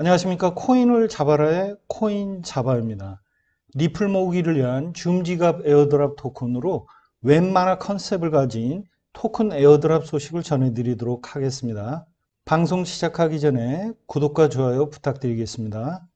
안녕하십니까 코인을 잡아라의 코인 잡아입니다 리플 모으기를 위한 줌지갑 에어드랍 토큰으로 웬만한 컨셉을 가진 토큰 에어드랍 소식을 전해드리도록 하겠습니다 방송 시작하기 전에 구독과 좋아요 부탁드리겠습니다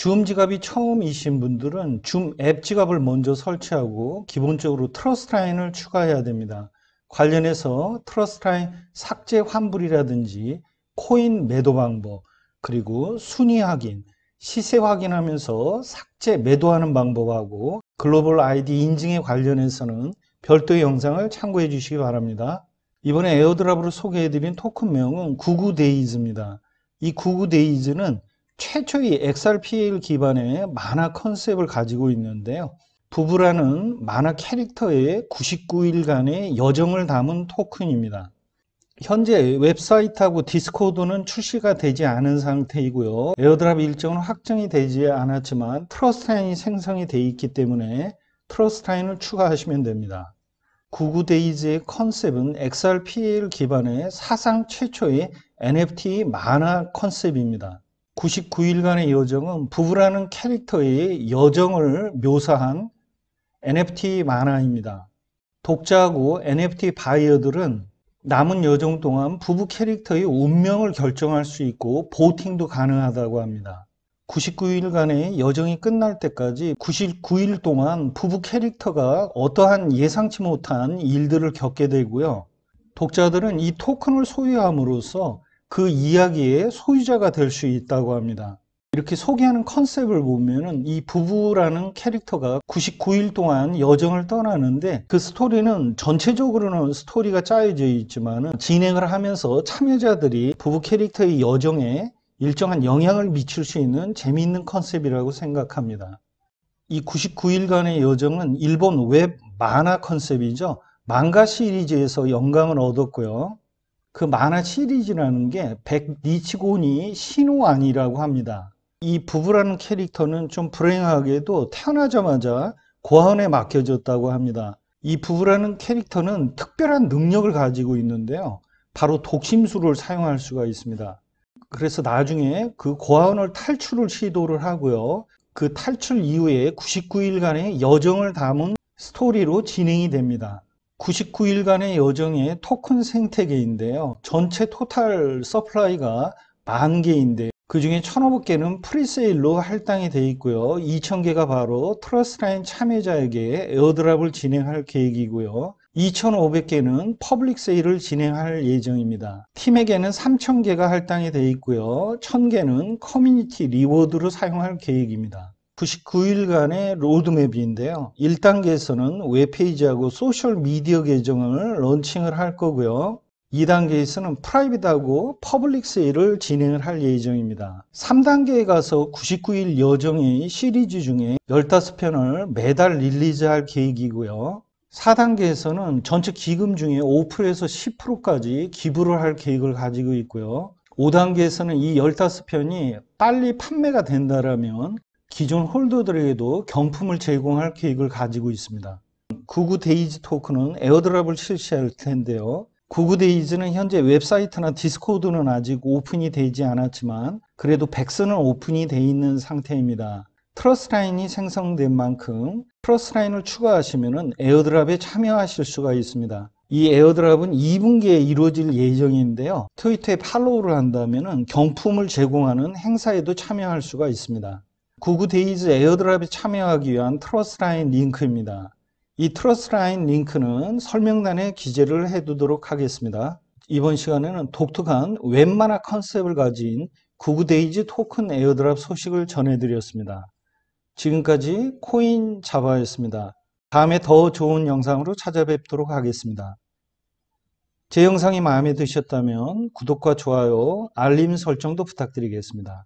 줌 지갑이 처음이신 분들은 줌 앱 지갑을 먼저 설치하고 기본적으로 트러스 트 라인을 추가해야 됩니다. 관련해서 트러스 트 라인 삭제 환불이라든지 코인 매도 방법, 그리고 순위 확인, 시세 확인하면서 삭제 매도하는 방법하고 글로벌 아이디 인증에 관련해서는 별도의 영상을 참고해 주시기 바랍니다. 이번에 에어드랍으로 소개해드린 토큰명은 구구데이즈입니다. 이 구구데이즈는 최초의 XRPL 기반의 만화 컨셉을 가지고 있는데요. 부부라는 만화 캐릭터의 99일간의 여정을 담은 토큰입니다. 현재 웹사이트하고 디스코드는 출시가 되지 않은 상태이고요. 에어드랍 일정은 확정이 되지 않았지만 트러스트라인이 생성이 되어 있기 때문에 트러스트라인을 추가하시면 됩니다. 99데이즈의 컨셉은 XRPL 기반의 사상 최초의 NFT 만화 컨셉입니다. 99일간의 여정은 부부라는 캐릭터의 여정을 묘사한 NFT 만화입니다. 독자하고 NFT 바이어들은 남은 여정 동안 부부 캐릭터의 운명을 결정할 수 있고 보팅도 가능하다고 합니다. 99일간의 여정이 끝날 때까지 99일 동안 부부 캐릭터가 어떠한 예상치 못한 일들을 겪게 되고요. 독자들은 이 토큰을 소유함으로써 그 이야기의 소유자가 될 수 있다고 합니다. 이렇게 소개하는 컨셉을 보면은 이 부부라는 캐릭터가 99일 동안 여정을 떠나는데 그 스토리는 전체적으로는 스토리가 짜여져 있지만 진행을 하면서 참여자들이 부부 캐릭터의 여정에 일정한 영향을 미칠 수 있는 재미있는 컨셉이라고 생각합니다. 이 99일간의 여정은 일본 웹 만화 컨셉이죠. 망가 시리즈에서 영감을 얻었고요. 그 만화 시리즈라는 게 백니치곤이 신호안이라고 합니다. 이 부부라는 캐릭터는 좀 불행하게도 태어나자마자 고아원에 맡겨졌다고 합니다. 이 부부라는 캐릭터는 특별한 능력을 가지고 있는데요. 바로 독심술을 사용할 수가 있습니다. 그래서 나중에 그 고아원을 탈출을 시도를 하고요. 그 탈출 이후에 99일간의 여정을 담은 스토리로 진행이 됩니다. 99일간의 여정의 토큰 생태계인데요. 전체 토탈 서플라이가 만 개인데 그 중에 1,500 개는 프리세일로 할당이 돼 있고요. 2,000 개가 바로 트러스라인 트 참여자에게 에어드랍을 진행할 계획이고요. 2,500개는 퍼블릭 세일을 진행할 예정입니다. 팀에게는 3,000개가 할당이 돼 있고요. 1,000개는 커뮤니티 리워드로 사용할 계획입니다. 99일간의 로드맵인데요. 1단계에서는 웹페이지하고 소셜미디어 계정을 런칭을 할 거고요. 2단계에서는 프라이빗하고 퍼블릭 세일을 진행을 할 예정입니다. 3단계에 가서 99일 여정의 시리즈 중에 15편을 매달 릴리즈할 계획이고요. 4단계에서는 전체 기금 중에 5%에서 10%까지 기부를 할 계획을 가지고 있고요. 5단계에서는 이 15편이 빨리 판매가 된다면 기존 홀더들에게도 경품을 제공할 계획을 가지고 있습니다. 구구데이즈 토크는 에어드랍을 실시할 텐데요. 구구데이즈는 현재 웹사이트나 디스코드는 아직 오픈이 되지 않았지만 그래도 백스는 오픈이 되어 있는 상태입니다. 트러스라인이 생성된 만큼 트러스라인을 추가하시면 에어드랍에 참여하실 수가 있습니다. 이 에어드랍은 2분기에 이루어질 예정인데요. 트위터에 팔로우를 한다면 경품을 제공하는 행사에도 참여할 수가 있습니다. 구구데이즈 에어드랍에 참여하기 위한 트러스라인 링크입니다. 이 트러스라인 링크는 설명란에 기재를 해두도록 하겠습니다. 이번 시간에는 독특한 웬만한 컨셉을 가진 구구데이즈 토큰 에어드랍 소식을 전해드렸습니다. 지금까지 코인 자바였습니다. 다음에 더 좋은 영상으로 찾아뵙도록 하겠습니다. 제 영상이 마음에 드셨다면 구독과 좋아요, 알림 설정도 부탁드리겠습니다.